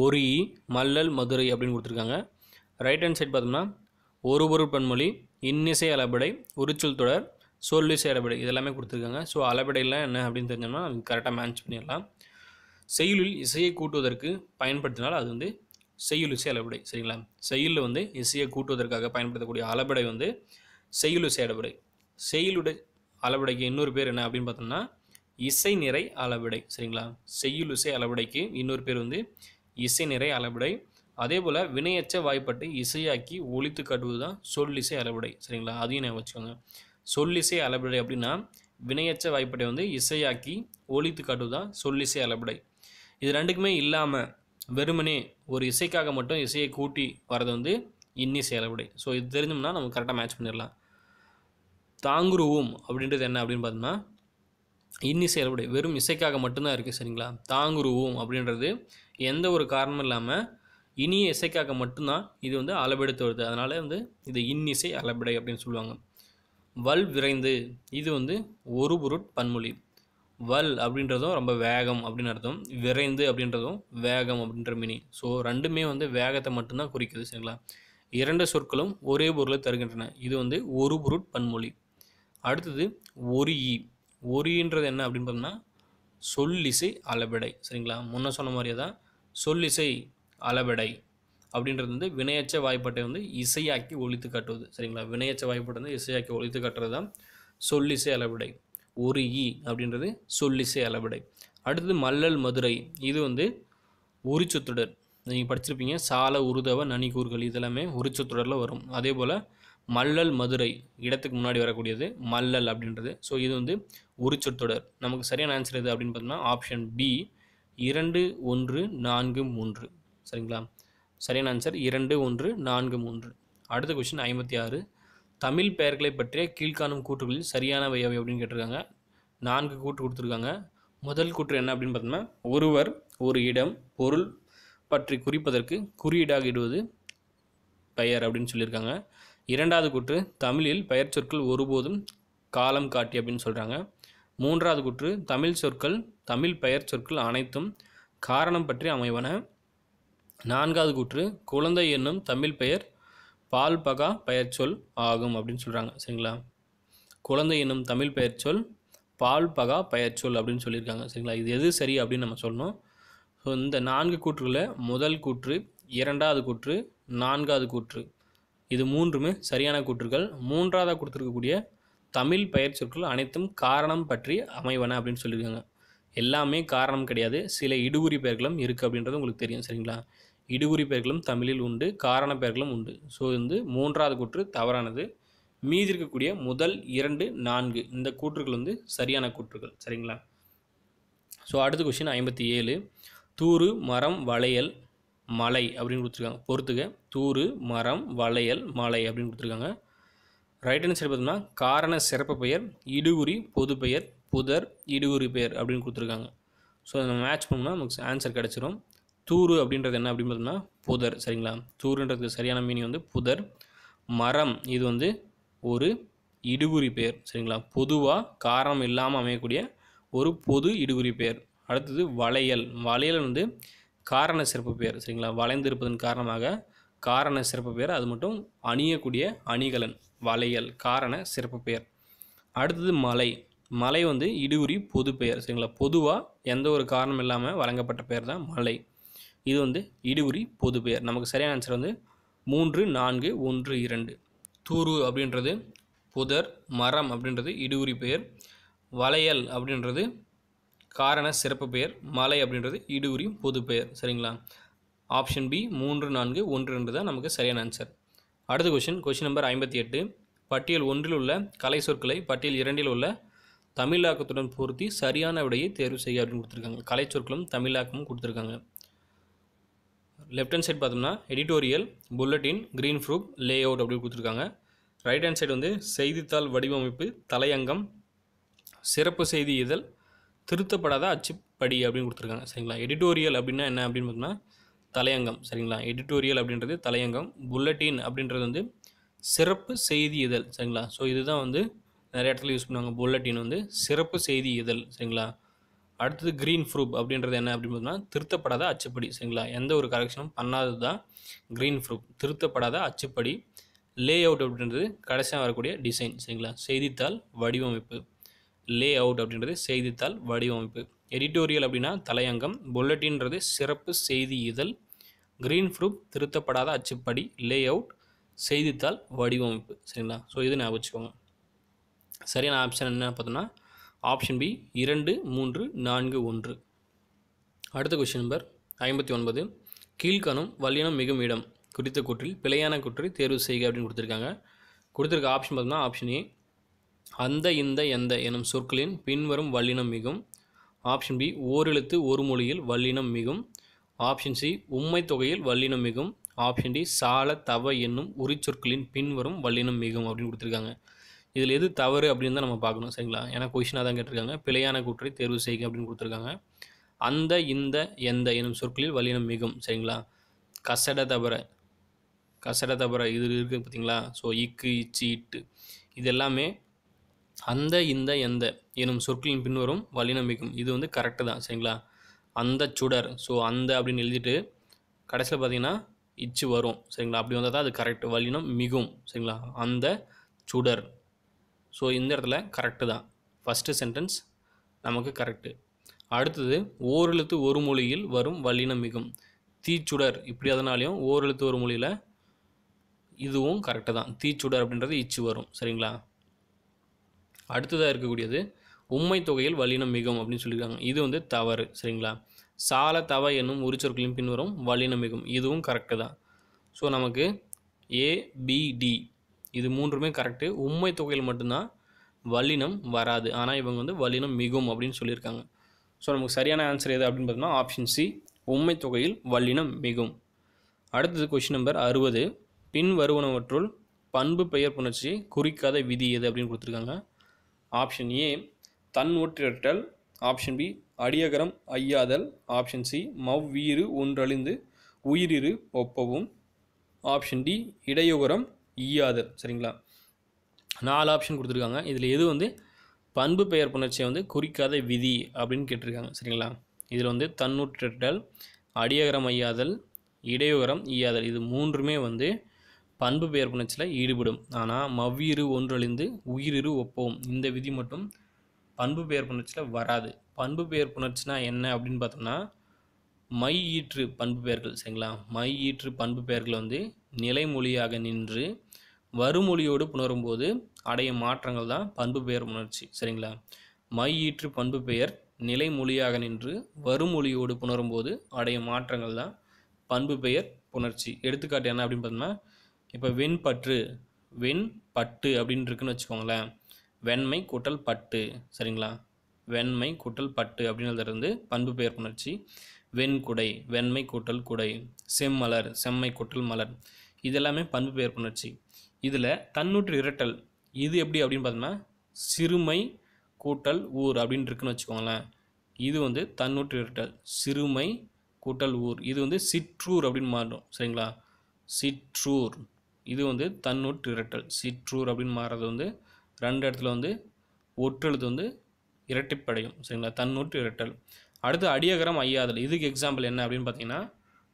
ஒரி மல்லல் மதுரை அப்படின்னு கொடுத்துருக்காங்க ரைட் ஹேண்ட் சைட் பார்த்தோம்னா ஒரு பொருள் பன்மொழி இன்னிசை அளபடை உரிச்சொல் தொடர் சொல்லிசை அளபடை இதெல்லாமே கொடுத்துருக்காங்க ஸோ அளபடையெல்லாம் என்ன அப்படின்னு தெரிஞ்சோம்னா அது கரெக்டாக மேட்ச் பண்ணிடலாம் செயலில் இசையை கூட்டுவதற்கு பயன்படுத்தினால் அது வந்து செய்யுலிசை அளபடை சரிங்களா செயலில் வந்து இசையை கூட்டுவதற்காக பயன்படுத்தக்கூடிய அளபடை வந்து செய்யுலிசை அளபடை செயலுடை அளபடைக்கு இன்னொரு பேர் என்ன அப்படின்னு பார்த்தோம்னா இசை நிறை அளபடை சரிங்களா இசை அளபடைக்கு இன்னொரு பேர் வந்து இசை நிறை அளபடை அதே போல் வினையச்ச வாய்ப்பாட்டை இசையாக்கி ஒழித்து கட்டுவது தான் சொல்லிசை அளவிடை சரிங்களா அதையும் நான் வச்சுக்கோங்க சொல்லிசை அளவிடை அப்படின்னா வினையச்ச வாய்ப்பாட்டை வந்து இசையாக்கி ஒழித்து கட்டுவது தான் சொல்லிசை அளவிடை இது ரெண்டுக்குமே இல்லாமல் வெறுமனே ஒரு இசைக்காக மட்டும் இசையை கூட்டி வரது வந்து இன்னிசை அளவிடை ஸோ இது தெரிஞ்சோம்னா நம்ம கரெக்டாக மேட்ச் பண்ணிடலாம் தாங்குருவோம் அப்படின்றது என்ன அப்படின்னு பார்த்தோம்னா இன்னிசை அளவிடை வெறும் இசைக்காக மட்டும்தான் இருக்குது சரிங்களா தாங்குருவோம் அப்படின்றது எந்த ஒரு காரணமும் இல்லாமல் இனிய இசைக்காக மட்டும்தான் இது வந்து அளபெடுத்து வருது அதனால் வந்து இது இன்னிசை அளபெடை அப்படின்னு சொல்லுவாங்க வல் விரைந்து இது வந்து ஒரு பொருட் பன்மொழி வல் அப்படின்றதும் ரொம்ப வேகம் அப்படின்னு அர்த்தம் விரைந்து அப்படின்றதும் வேகம் அப்படின்ற மீனிங் ஸோ ரெண்டுமே வந்து வேகத்தை மட்டும்தான் குறிக்குது சரிங்களா இரண்டு சொற்களும் ஒரே பொருளை தருகின்றன இது வந்து ஒரு பொருட் பன்மொழி அடுத்தது ஒரு ஈ என்ன அப்படின்னு பார்த்தோம்னா சொல்லிசை அளபெடை சரிங்களா முன்ன சொன்ன மாதிரியே தான் சொல்லிசை அளபெடை அப்படின்றது வந்து வினையச்ச வாய்ப்பாட்டை வந்து இசையாக்கி ஒழித்து காட்டுவது சரிங்களா வினையச்ச வாய்ப்பாட்டை வந்து இசையாக்கி ஒழித்து காட்டுறது தான் சொல்லிசை அளவிடை ஒரு இ அப்படின்றது சொல்லிசை அளவிடை அடுத்தது மல்லல் மதுரை இது வந்து சொத்துடர் நீங்கள் படிச்சிருப்பீங்க சால உருதவ நனிகூர்கள் இதெல்லாமே சொத்துடரில் வரும் அதே போல் மல்லல் மதுரை இடத்துக்கு முன்னாடி வரக்கூடியது மல்லல் அப்படின்றது ஸோ இது வந்து சொத்துடர் நமக்கு சரியான ஆன்சர் எது அப்படின்னு பார்த்தோம்னா ஆப்ஷன் பி இரண்டு ஒன்று நான்கு மூன்று சரிங்களா சரியான ஆன்சர் இரண்டு ஒன்று நான்கு மூன்று அடுத்த கொஷின் ஐம்பத்தி ஆறு தமிழ் பெயர்களை பற்றிய கீழ்காணும் கூற்றுகளில் சரியானவை எவை அப்படின்னு கேட்டிருக்காங்க நான்கு கூற்று கொடுத்துருக்காங்க முதல் கூற்று என்ன அப்படின்னு பார்த்தோம்னா ஒருவர் ஒரு இடம் பொருள் பற்றி குறிப்பதற்கு குறியீடாக இடுவது பெயர் அப்படின்னு சொல்லியிருக்காங்க இரண்டாவது கூற்று தமிழில் பெயர் சொற்கள் ஒருபோதும் காலம் காட்டி அப்படின்னு சொல்கிறாங்க மூன்றாவது கூற்று தமிழ் சொற்கள் தமிழ் பெயர் சொற்கள் அனைத்தும் காரணம் பற்றி அமைவன நான்காவது கூற்று குழந்தை என்னும் தமிழ் பெயர் பால் பகா சொல் ஆகும் அப்படின்னு சொல்கிறாங்க சரிங்களா குழந்தை என்னும் தமிழ் பெயர்ச்சொல் பால் பகா சொல் அப்படின்னு சொல்லியிருக்காங்க சரிங்களா இது எது சரி அப்படின்னு நம்ம சொல்லணும் ஸோ இந்த நான்கு கூற்றுகளில் முதல் கூற்று இரண்டாவது கூற்று நான்காவது கூற்று இது மூன்றுமே சரியான கூற்றுகள் மூன்றாவதாக கொடுத்துருக்கக்கூடிய தமிழ் பெயர் சொற்கள் அனைத்தும் காரணம் பற்றி அமைவன அப்படின்னு சொல்லியிருக்காங்க எல்லாமே காரணம் கிடையாது சில இடுகுறி பெயர்களும் இருக்குது அப்படின்றது உங்களுக்கு தெரியும் சரிங்களா இடுகுறி பெயர்களும் தமிழில் உண்டு காரண பெயர்களும் உண்டு ஸோ வந்து மூன்றாவது கூற்று தவறானது மீதி இருக்கக்கூடிய முதல் இரண்டு நான்கு இந்த கூற்றுகள் வந்து சரியான கூற்றுகள் சரிங்களா ஸோ அடுத்த கொஷின் ஐம்பத்தி ஏழு தூறு மரம் வளையல் மலை அப்படின்னு கொடுத்துருக்காங்க பொறுத்துக்க தூறு மரம் வளையல் மலை அப்படின்னு கொடுத்துருக்காங்க ரைட் ஹேண்ட் சைடு பார்த்தோம்னா காரண சிறப்பு பெயர் இடுகுறி பொது பெயர் புதர் இடுகுறி பெயர் அப்படின்னு கொடுத்துருக்காங்க ஸோ அதை மேட்ச் பண்ணோம்னா நமக்கு ஆன்சர் கிடச்சிரும் தூறு அப்படின்றது என்ன அப்படின்னு புதர் சரிங்களா தூருன்றதுக்கு சரியான மீனிங் வந்து புதர் மரம் இது வந்து ஒரு இடுகுறி பெயர் சரிங்களா பொதுவாக காரணம் இல்லாமல் அமையக்கூடிய ஒரு பொது இடுகுறி பெயர் அடுத்தது வளையல் வளையல் வந்து காரண சிறப்பு பெயர் சரிங்களா வளைந்திருப்பதன் காரணமாக காரண சிறப்பு பெயர் அது மட்டும் அணியக்கூடிய அணிகலன் வளையல் காரண சிறப்பு பெயர் அடுத்தது மலை மலை வந்து இடுகுறி பொது பெயர் சரிங்களா பொதுவாக எந்த ஒரு காரணம் இல்லாமல் வழங்கப்பட்ட பெயர் தான் மலை இது வந்து இடுகுறி பொது பெயர் நமக்கு சரியான ஆன்சர் வந்து மூன்று நான்கு ஒன்று இரண்டு தூரு அப்படின்றது புதர் மரம் அப்படின்றது இடுகுறி பெயர் வளையல் அப்படின்றது காரண சிறப்பு பெயர் மலை அப்படின்றது இடுகுறி பொது பெயர் சரிங்களா ஆப்ஷன் பி மூன்று நான்கு ஒன்று ரெண்டு தான் நமக்கு சரியான ஆன்சர் அடுத்த கொஷின் கொஷின் நம்பர் ஐம்பத்தி எட்டு பட்டியல் ஒன்றில் உள்ள கலை சொற்களை பட்டியல் இரண்டில் உள்ள தமிழாக்கத்துடன் பொருத்தி சரியான விடையை தேர்வு செய்ய அப்படின்னு கொடுத்துருக்காங்க கலை சொற்களும் தமிழாக்கமும் கொடுத்துருக்காங்க லெஃப்ட் ஹேண்ட் சைட் பார்த்தோம்னா editorial bulletin green proof layout அப்படின்னு கொடுத்துருக்காங்க ரைட் ஹேண்ட் சைடு வந்து செய்தித்தாள் வடிவமைப்பு தலையங்கம் சிறப்பு செய்தி இதழ் திருத்தப்படாத அச்சுப்படி அப்படின்னு கொடுத்துருக்காங்க சரிங்களா எடிட்டோரியல் அப்படின்னா என்ன அப்படின்னு பார்த்தோம்னா தலையங்கம் சரிங்களா எடிட்டோரியல் அப்படின்றது தலையங்கம் புல்லட்டின் அப்படின்றது வந்து சிறப்பு செய்தி இதழ் சரிங்களா ஸோ இதுதான் வந்து நிறைய இடத்துல யூஸ் பண்ணுவாங்க புல்லட்டின் வந்து சிறப்பு செய்தி இதழ் சரிங்களா அடுத்தது க்ரீன் ப்ரூப் அப்படின்றது என்ன அப்படின்னு பார்த்தீங்கன்னா திருத்தப்படாத அச்சுப்படி சரிங்களா எந்த ஒரு கரெக்ஷனும் பண்ணாதது தான் க்ரீன் ப்ரூப் திருத்தப்படாத அச்சுப்படி லே அவுட் அப்படின்றது கடைசியாக வரக்கூடிய டிசைன் சரிங்களா செய்தித்தாள் வடிவமைப்பு லே அவுட் அப்படின்றது செய்தித்தாள் வடிவமைப்பு எடிட்டோரியல் அப்படின்னா தலையங்கம் புல்லட்டின்றது சிறப்பு செய்தி இதழ் க்ரீன் ப்ரூப் திருத்தப்படாத அச்சுப்படி லே அவுட் செய்தித்தாள் வடிவமைப்பு சரிங்களா ஸோ இது ஞாபகம் வச்சுக்கோங்க சரியான ஆப்ஷன் என்ன பார்த்தோம்னா ஆப்ஷன் பி இரண்டு மூன்று நான்கு ஒன்று அடுத்த கொஷின் நம்பர் ஐம்பத்தி ஒன்பது கீழ்கணம் வல்லினம் மிகும் இடம் குறித்த கூற்றில் பிழையான குற்றை தேர்வு செய்க அப்படின்னு கொடுத்துருக்காங்க கொடுத்துருக்க ஆப்ஷன் பார்த்தோம்னா ஆப்ஷன் ஏ அந்த இந்த எந்த எனும் சொற்களின் பின்வரும் வல்லினம் மிகும் ஆப்ஷன் பி ஓரெழுத்து ஒரு மொழியில் வல்லினம் மிகும் ஆப்ஷன் சி உண்மை தொகையில் வல்லினம் மிகும் ஆப்ஷன் டி சால தவ என்னும் உரிச்சொற்களின் பின்வரும் வல்லினம் மிகும் அப்படின்னு கொடுத்துருக்காங்க இதில் எது தவறு அப்படின்னு தான் நம்ம பார்க்கணும் சரிங்களா ஏன்னா கொஷினாக தான் கேட்டிருக்காங்க பிழையான கூற்றை தேர்வு செய்க அப்படின்னு கொடுத்துருக்காங்க அந்த இந்த எந்த எனும் சொற்களில் வலியினம் மிகும் சரிங்களா கசட தபர கசட தபர இது இருக்குது பார்த்தீங்களா ஸோ இக்கு இச்சு இட்டு இது எல்லாமே அந்த இந்த எந்த எனும் சொற்களின் பின்வரும் வலியினம் மிகும் இது வந்து கரெக்டு தான் சரிங்களா அந்த சுடர் ஸோ அந்த அப்படின்னு எழுதிட்டு கடைசியில் பார்த்தீங்கன்னா இச்சு வரும் சரிங்களா அப்படி வந்தால் தான் அது கரெக்ட் வலியினம் மிகும் சரிங்களா அந்த சுடர் ஸோ இந்த இடத்துல கரெக்டு தான் ஃபஸ்ட்டு சென்டென்ஸ் நமக்கு கரெக்டு அடுத்தது ஓரெழுத்து ஒரு மொழியில் வரும் வல்லினம் மிகும் தீச்சுடர் இப்படி அதனாலையும் ஓரெழுத்து ஒரு மொழியில் இதுவும் கரெக்டு தான் தீச்சுடர் அப்படின்றது இச்சு வரும் சரிங்களா அடுத்ததாக இருக்கக்கூடியது உண்மை தொகையில் வல்லினம் மிகும் அப்படின்னு சொல்லியிருக்காங்க இது வந்து தவறு சரிங்களா சால தவ என்னும் உரிச்சொற்களின் பின்வரும் வல்லினம் மிகும் இதுவும் கரெக்டு தான் ஸோ நமக்கு ஏபிடி இது மூன்றுமே கரெக்டு உண்மை தொகையில் மட்டும்தான் வல்லினம் வராது ஆனால் இவங்க வந்து வல்லினம் மிகும் அப்படின்னு சொல்லியிருக்காங்க ஸோ நமக்கு சரியான ஆன்சர் எது அப்படின்னு பார்த்தோம்னா ஆப்ஷன் சி உண்மை தொகையில் வல்லினம் மிகும் அடுத்தது கொஷின் நம்பர் அறுபது பின் வருவனவற்றுள் பண்பு பெயர் புணர்ச்சி குறிக்காத விதி எது அப்படின்னு கொடுத்துருக்காங்க ஆப்ஷன் ஏ தன் ஒற்றிரட்டல் ஆப்ஷன் பி அடியகரம் ஐயாதல் ஆப்ஷன் சி மவ்வீறு ஒன்றழிந்து உயிரிரு ஒப்பவும் ஆப்ஷன் டி இடையுகரம் ஈயாது சரிங்களா நாலு ஆப்ஷன் கொடுத்துருக்காங்க இதில் எது வந்து பண்பு பெயர் புணர்ச்சியை வந்து குறிக்காத விதி அப்படின்னு கேட்டிருக்காங்க சரிங்களா இதில் வந்து தன்னுற்றல் அடியகரம் ஐயாதல் இடையுகரம் ஈயாதல் இது மூன்றுமே வந்து பண்பு பெயர் புணர்ச்சியில் ஈடுபடும் ஆனால் மவ்வீறு ஒன்றழிந்து உயிரிரு ஒப்போம் இந்த விதி மட்டும் பண்பு பெயர் புணர்ச்சியில் வராது பண்பு பெயர் புணர்ச்சினா என்ன அப்படின்னு பார்த்தோம்னா மை ஈற்று பண்பு பெயர்கள் சரிங்களா மை ஈற்று பண்பு பெயர்கள் வந்து நிலைமொழியாக நின்று வறுமொழியோடு புணரும்போது அடையும் மாற்றங்கள் தான் பண்பு பெயர் உணர்ச்சி சரிங்களா மையீற்று பண்பு பெயர் நிலைமொழியாக நின்று வறுமொழியோடு புணரும்போது அடையும் மாற்றங்கள் தான் பண்பு பெயர் புணர்ச்சி எடுத்துக்காட்டு என்ன அப்படின்னு பார்த்தோம்னா இப்போ வெண்பற்று வெண் பட்டு அப்படின்னு இருக்குன்னு வச்சுக்கோங்களேன் வெண்மை கூட்டல் பட்டு சரிங்களா வெண்மை கூட்டல் பட்டு அப்படின்றது வந்து பண்பு பெயர் புணர்ச்சி வெண்குடை வெண்மை கூட்டல் குடை செம்மலர் செம்மை கூட்டல் மலர் இதெல்லாமே பண்பு பெயர் புணர்ச்சி இதில் தன்னூற்று இரட்டல் இது எப்படி அப்படின்னு பார்த்தோம்னா சிறுமை கூட்டல் ஊர் அப்படின்னு இருக்குன்னு வச்சுக்கோங்களேன் இது வந்து தன்னூற்று இரட்டல் சிறுமை கூட்டல் ஊர் இது வந்து சிற்றூர் அப்படின்னு மாறும் சரிங்களா சிற்றூர் இது வந்து தன்னூற்று இரட்டல் சிற்றூர் அப்படின்னு மாறுறது வந்து ரெண்டு இடத்துல வந்து ஒற்றெழுத்து வந்து இரட்டிப்படையும் சரிங்களா தன்னூற்று இரட்டல் அடுத்து அடியகரம் ஐயாதல் இதுக்கு எக்ஸாம்பிள் என்ன அப்படின்னு பார்த்தீங்கன்னா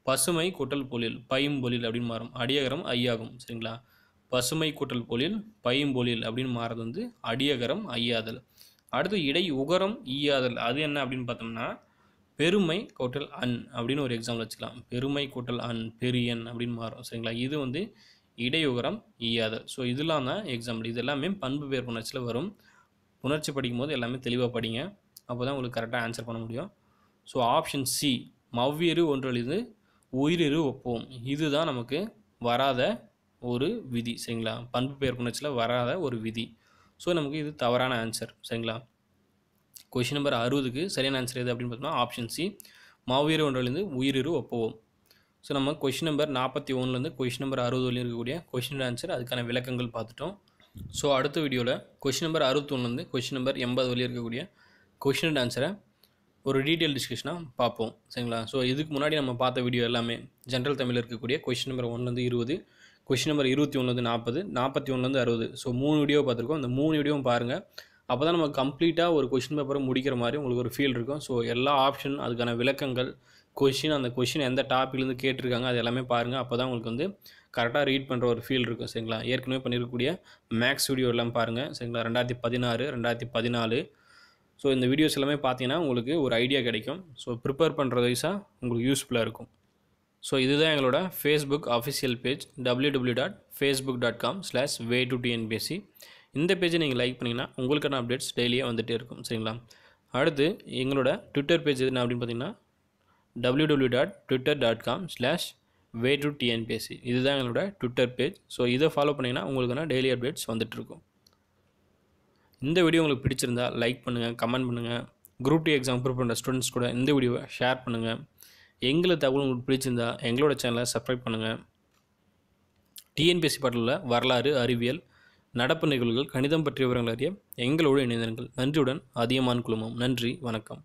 பசுமை கூட்டல் பொழில் பைம்பொழில் அப்படின்னு மாறும் அடியகரம் ஐயாகும் சரிங்களா பசுமை கூட்டல் பொழில் பைம்பொழில் அப்படின்னு மாறுறது வந்து அடியகரம் ஐயாதல் அடுத்து இடை உகரம் ஈயாதல் அது என்ன அப்படின்னு பார்த்தோம்னா பெருமை கூட்டல் அன் அப்படின்னு ஒரு எக்ஸாம்பிள் வச்சுக்கலாம் பெருமை கூட்டல் அன் பெரியன் அப்படின்னு மாறும் சரிங்களா இது வந்து இடையுகரம் ஈயாதல் ஸோ இதெல்லாம் தான் எக்ஸாம்பிள் இது எல்லாமே பண்பு பேர் புணர்ச்சியில் வரும் புணர்ச்சி படிக்கும் போது எல்லாமே தெளிவாக படிங்க அப்போ தான் உங்களுக்கு கரெக்டாக ஆன்சர் பண்ண முடியும் ஸோ ஆப்ஷன் சி மவ்வியறு ஒன்றழிந்து உயிரிரு ஒப்போம் இதுதான் நமக்கு வராத ஒரு விதி சரிங்களா பண்பு பெயர் புணர்ச்சியில் வராத ஒரு விதி ஸோ நமக்கு இது தவறான ஆன்சர் சரிங்களா கொஷின் நம்பர் அறுபதுக்கு சரியான ஆன்சர் எது அப்படின்னு பார்த்தோம்னா ஆப்ஷன் சி மாவீர ஒன்றிலிருந்து உயிரிரு ஒப்புவோம் ஸோ நம்ம கொஷின் நம்பர் நாற்பத்தி ஒன்றுலேருந்து கொஷின் நம்பர் அறுபது வரையும் இருக்கக்கூடிய கொஷின் ஆன்சர் அதுக்கான விளக்கங்கள் பார்த்துட்டோம் ஸோ அடுத்த வீடியோவில் கொஷின் நம்பர் அறுபத்தொன்னுலேருந்து கொஷின் நம்பர் எண்பது வரையும் இருக்கக்கூடிய கொஷின் ஆன்சரை ஒரு டீட்டெயில் டிஸ்கஷனாக பார்ப்போம் சரிங்களா ஸோ இதுக்கு முன்னாடி நம்ம பார்த்த வீடியோ எல்லாமே ஜென்ரல் தமிழில் இருக்கக்கூடிய கொஷின் நம்பர் ஒன்லேருந்து இருபது கொஷின் நம்பர் இருபத்தி ஒன்றுலேருந்து நாற்பது நாற்பத்தி ஒன்றுலேருந்து அறுபது ஸோ மூணு வீடியோ பார்த்துருக்கோம் அந்த மூணு வீடியோவும் பாருங்கள் அப்போ தான் நம்ம கம்ப்ளீட்டாக ஒரு கொஷின் பேப்பரை முடிக்கிற மாதிரி உங்களுக்கு ஒரு ஃபீல் இருக்கும் ஸோ எல்லா ஆப்ஷன் அதுக்கான விளக்கங்கள் கொஷின் அந்த கொஷின் எந்த டாப்பிக்லேருந்து கேட்டிருக்காங்க அது எல்லாமே பாருங்கள் அப்போ தான் உங்களுக்கு வந்து கரெக்டாக ரீட் பண்ணுற ஒரு ஃபீல் இருக்கும் சரிங்களா ஏற்கனவே பண்ணியிருக்கக்கூடிய மேக்ஸ் வீடியோ எல்லாம் பாருங்கள் சரிங்களா ரெண்டாயிரத்தி பதினாறு ரெண்டாயிரத்தி பதினாலு ஸோ இந்த வீடியோஸ் எல்லாமே பார்த்தீங்கன்னா உங்களுக்கு ஒரு ஐடியா கிடைக்கும் ஸோ ப்ரிப்பேர் பண்ணுற வயசாக உங்களுக்கு யூஸ்ஃபுல்லாக இருக்கும் ஸோ இதுதான் எங்களோட Facebook official page W W dot Facebook dot com slash way to TNPSC இந்த பேஜை நீங்கள் லைக் பண்ணிங்கன்னா உங்களுக்கான அப்டேட்ஸ் டெய்லியே வந்துகிட்டே இருக்கும் சரிங்களா அடுத்து எங்களோட ட்விட்டர் பேஜ் எதுனா அப்படின்னு பார்த்தீங்கன்னா W W dot Twitter dot com slash way to TNPSC இதுதான் எங்களோட ட்விட்டர் பேஜ் ஸோ இதை ஃபாலோ பண்ணிங்கன்னா உங்களுக்கான டெய்லி அப்டேட்ஸ் வந்துட்டுருக்கும் இந்த வீடியோ உங்களுக்கு பிடிச்சிருந்தா லைக் பண்ணுங்கள் கமெண்ட் பண்ணுங்கள் குரூப் டி எக்ஸாம் ப்ரிப்பேர் பண்ணுற ஸ்டூடெண்ட்ஸ் கூட இந்த வீடியோவை ஷேர் பண்ணுங்கள் எங்களை தகவல் உங்களுக்கு பிடிச்சிருந்தா எங்களோட சேனலை சப்ஸ்கிரைப் பண்ணுங்கள் டிஎன்பிஎஸ்சி பாட்டில் வரலாறு அறிவியல் நடப்பு நிகழ்வுகள் கணிதம் பற்றிய விவரங்கள் அறிய எங்களோடு இணைந்திருங்கள் நன்றியுடன் அதியமான் குழுமம் நன்றி வணக்கம்